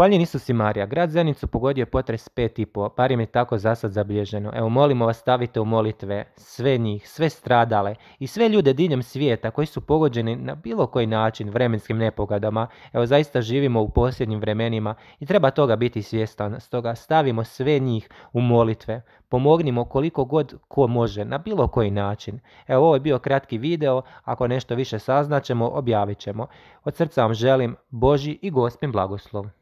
Zahvaljen nisu Marija, grad Zenicu pogodio je potres pet i po, je tako za sad zabilježeno. Evo molimo vas stavite u molitve sve njih, sve stradale i sve ljude diljem svijeta koji su pogođeni na bilo koji način vremenskim nepogodama. Evo zaista živimo u posljednjim vremenima i treba toga biti svjestan. Stoga stavimo sve njih u molitve. Pomognimo koliko god ko može, na bilo koji način. Evo ovo je bio kratki video, ako nešto više saznaćemo, objavit ćemo. Od srca vam želim Boži i Gospin blagoslov.